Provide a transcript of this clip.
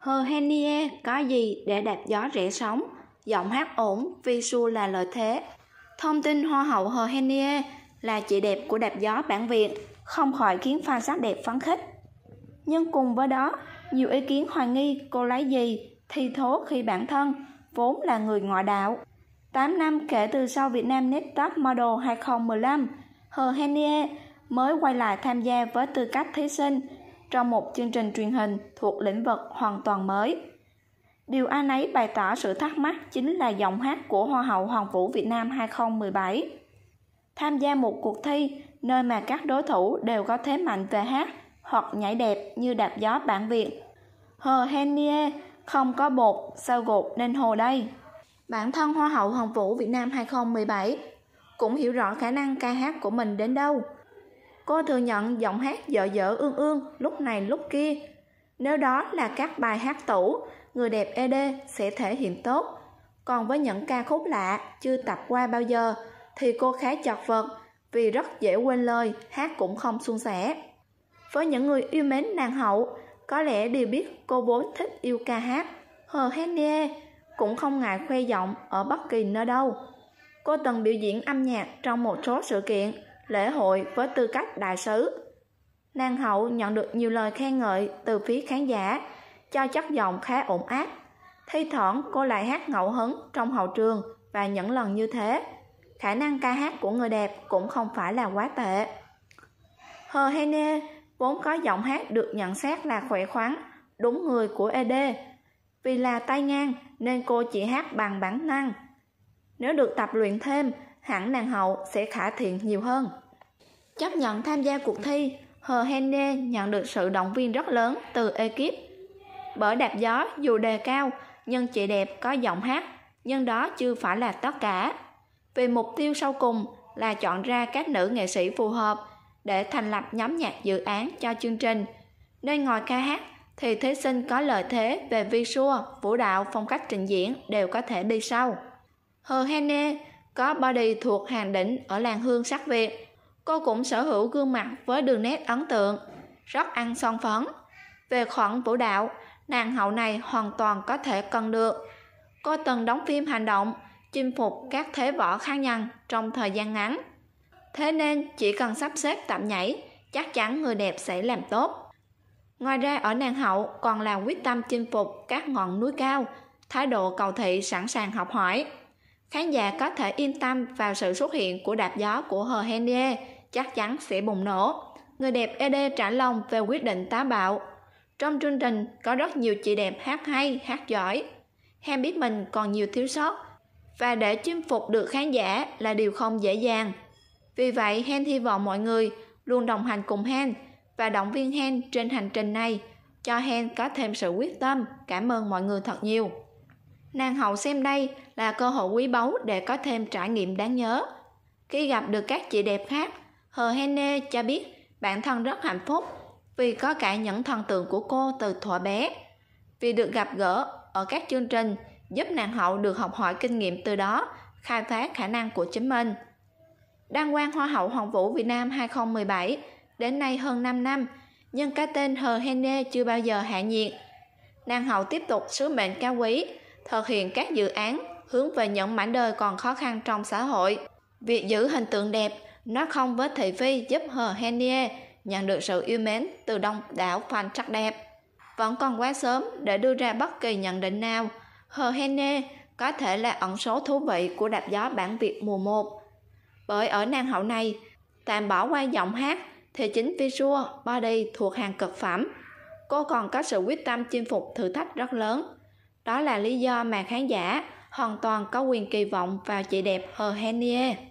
Hờ Henie có gì để đạp gió rẽ sóng? Giọng hát ổn, vi su là lợi thế. Thông tin Hoa hậu Hờ Henie là chị đẹp của đạp gió bản Việt, không khỏi khiến fan sắc đẹp phấn khích. Nhưng cùng với đó, nhiều ý kiến hoài nghi cô lấy gì thi thố khi bản thân vốn là người ngoại đạo. 8 năm kể từ sau Việt Nam Net Top Model 2015, Hờ Henie mới quay lại tham gia với tư cách thí sinh trong một chương trình truyền hình thuộc lĩnh vực hoàn toàn mới. Điều anh ấy bày tỏ sự thắc mắc chính là giọng hát của Hoa hậu Hoàng vũ Việt Nam 2017. Tham gia một cuộc thi nơi mà các đối thủ đều có thế mạnh về hát hoặc nhảy đẹp như đạp gió bản Việt. Hờ Henie không có bột, sao gột nên hồ đây. Bản thân Hoa hậu Hoàng vũ Việt Nam 2017 cũng hiểu rõ khả năng ca hát của mình đến đâu Cô thừa nhận giọng hát dở dở ương ương lúc này lúc kia. Nếu đó là các bài hát tủ, người đẹp ED sẽ thể hiện tốt. Còn với những ca khúc lạ chưa tập qua bao giờ thì cô khá chật vật vì rất dễ quên lời, hát cũng không suôn sẻ. Với những người yêu mến nàng hậu, có lẽ đều biết cô vốn thích yêu ca hát. Hờ Henie cũng không ngại khoe giọng ở bất kỳ nơi đâu. Cô từng biểu diễn âm nhạc trong một số sự kiện, lễ hội với tư cách đại sứ. Nàng hậu nhận được nhiều lời khen ngợi từ phía khán giả, cho chất giọng khá ổn áp. Thi thoảng cô lại hát ngẫu hứng trong hậu trường và những lần như thế, khả năng ca hát của người đẹp cũng không phải là quá tệ. Hờ Hene vốn có giọng hát được nhận xét là khỏe khoắn, đúng người của ED. Vì là tay ngang nên cô chỉ hát bằng bản năng. Nếu được tập luyện thêm, hẳn nàng hậu sẽ khả thiện nhiều hơn. Chấp nhận tham gia cuộc thi, Hờ Henne nhận được sự động viên rất lớn từ ekip. Bởi đạp gió dù đề cao, nhưng chị đẹp có giọng hát, nhưng đó chưa phải là tất cả. Vì mục tiêu sau cùng là chọn ra các nữ nghệ sĩ phù hợp để thành lập nhóm nhạc dự án cho chương trình. Nên ngoài ca hát thì thí sinh có lợi thế về visual, vũ đạo, phong cách trình diễn đều có thể đi sau. Hờ Henne có body thuộc hàng đỉnh ở làng hương sắc Việt, Cô cũng sở hữu gương mặt với đường nét ấn tượng, rất ăn son phấn. Về khoản vũ đạo, nàng hậu này hoàn toàn có thể cân được. Cô từng đóng phim hành động, chinh phục các thế võ khác nhân trong thời gian ngắn. Thế nên chỉ cần sắp xếp tạm nhảy, chắc chắn người đẹp sẽ làm tốt. Ngoài ra ở nàng hậu còn là quyết tâm chinh phục các ngọn núi cao, thái độ cầu thị sẵn sàng học hỏi. Khán giả có thể yên tâm vào sự xuất hiện của đạp gió của Hờ Henie chắc chắn sẽ bùng nổ. Người đẹp ED trả lòng về quyết định táo bạo. Trong chương trình có rất nhiều chị đẹp hát hay, hát giỏi. Hem biết mình còn nhiều thiếu sót và để chinh phục được khán giả là điều không dễ dàng. Vì vậy, Hen hy vọng mọi người luôn đồng hành cùng Hen và động viên Hen trên hành trình này, cho Hen có thêm sự quyết tâm. Cảm ơn mọi người thật nhiều. Nàng hậu xem đây là cơ hội quý báu để có thêm trải nghiệm đáng nhớ. Khi gặp được các chị đẹp khác, Hờ Henne cho biết bản thân rất hạnh phúc vì có cả những thần tượng của cô từ thuở bé, vì được gặp gỡ ở các chương trình giúp nàng hậu được học hỏi kinh nghiệm từ đó, khai phá khả năng của chính mình. Đăng quang Hoa hậu Hoàng vũ Việt Nam 2017 đến nay hơn 5 năm, nhưng cái tên Hờ Henne chưa bao giờ hạ nhiệt. Nàng hậu tiếp tục sứ mệnh cao quý, thực hiện các dự án hướng về những mảnh đời còn khó khăn trong xã hội. Việc giữ hình tượng đẹp nó không với thị phi giúp Hờ Henie nhận được sự yêu mến từ đông đảo fan sắc đẹp. Vẫn còn quá sớm để đưa ra bất kỳ nhận định nào. Hờ Henie có thể là ẩn số thú vị của đạp gió bản Việt mùa 1. Bởi ở nàng hậu này, tạm bỏ qua giọng hát thì chính visual body thuộc hàng cực phẩm. Cô còn có sự quyết tâm chinh phục thử thách rất lớn. Đó là lý do mà khán giả hoàn toàn có quyền kỳ vọng vào chị đẹp Hờ Henie.